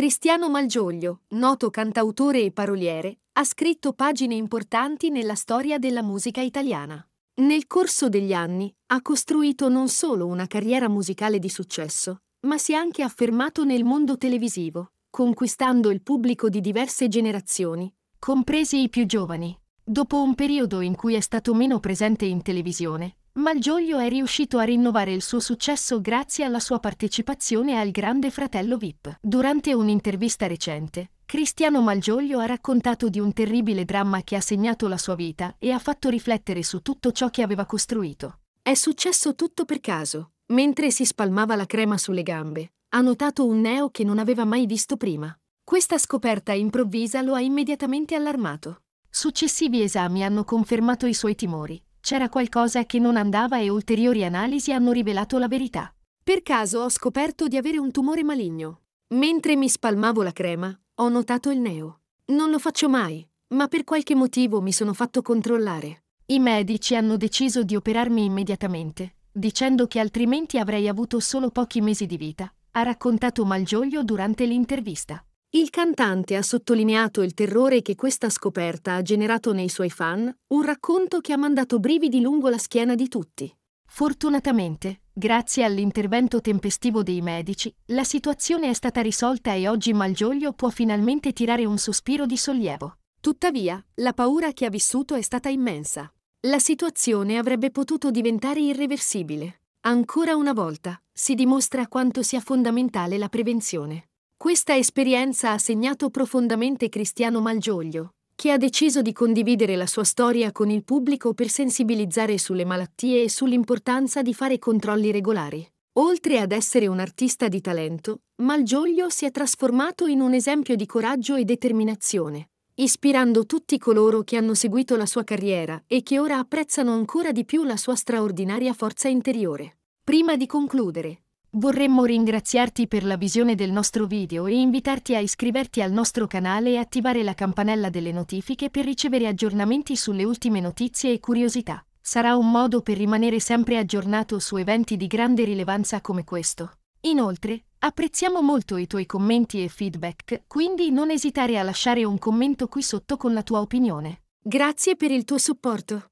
Cristiano Malgioglio, noto cantautore e paroliere, ha scritto pagine importanti nella storia della musica italiana. Nel corso degli anni ha costruito non solo una carriera musicale di successo, ma si è anche affermato nel mondo televisivo, conquistando il pubblico di diverse generazioni, compresi i più giovani. Dopo un periodo in cui è stato meno presente in televisione, Malgioglio è riuscito a rinnovare il suo successo grazie alla sua partecipazione al Grande Fratello VIP. Durante un'intervista recente, Cristiano Malgioglio ha raccontato di un terribile dramma che ha segnato la sua vita e ha fatto riflettere su tutto ciò che aveva costruito. È successo tutto per caso. Mentre si spalmava la crema sulle gambe, ha notato un neo che non aveva mai visto prima. Questa scoperta improvvisa lo ha immediatamente allarmato. Successivi esami hanno confermato i suoi timori, c'era qualcosa che non andava e ulteriori analisi hanno rivelato la verità. Per caso ho scoperto di avere un tumore maligno. Mentre mi spalmavo la crema, ho notato il neo. Non lo faccio mai, ma per qualche motivo mi sono fatto controllare. I medici hanno deciso di operarmi immediatamente, dicendo che altrimenti avrei avuto solo pochi mesi di vita, ha raccontato Malgioglio durante l'intervista. Il cantante ha sottolineato il terrore che questa scoperta ha generato nei suoi fan, un racconto che ha mandato brividi lungo la schiena di tutti. Fortunatamente, grazie all'intervento tempestivo dei medici, la situazione è stata risolta e oggi Malgioglio può finalmente tirare un sospiro di sollievo. Tuttavia, la paura che ha vissuto è stata immensa. La situazione avrebbe potuto diventare irreversibile. Ancora una volta, si dimostra quanto sia fondamentale la prevenzione. Questa esperienza ha segnato profondamente Cristiano Malgioglio, che ha deciso di condividere la sua storia con il pubblico per sensibilizzare sulle malattie e sull'importanza di fare controlli regolari. Oltre ad essere un artista di talento, Malgioglio si è trasformato in un esempio di coraggio e determinazione, ispirando tutti coloro che hanno seguito la sua carriera e che ora apprezzano ancora di più la sua straordinaria forza interiore. Prima di concludere, Vorremmo ringraziarti per la visione del nostro video e invitarti a iscriverti al nostro canale e attivare la campanella delle notifiche per ricevere aggiornamenti sulle ultime notizie e curiosità. Sarà un modo per rimanere sempre aggiornato su eventi di grande rilevanza come questo. Inoltre, apprezziamo molto i tuoi commenti e feedback, quindi non esitare a lasciare un commento qui sotto con la tua opinione. Grazie per il tuo supporto.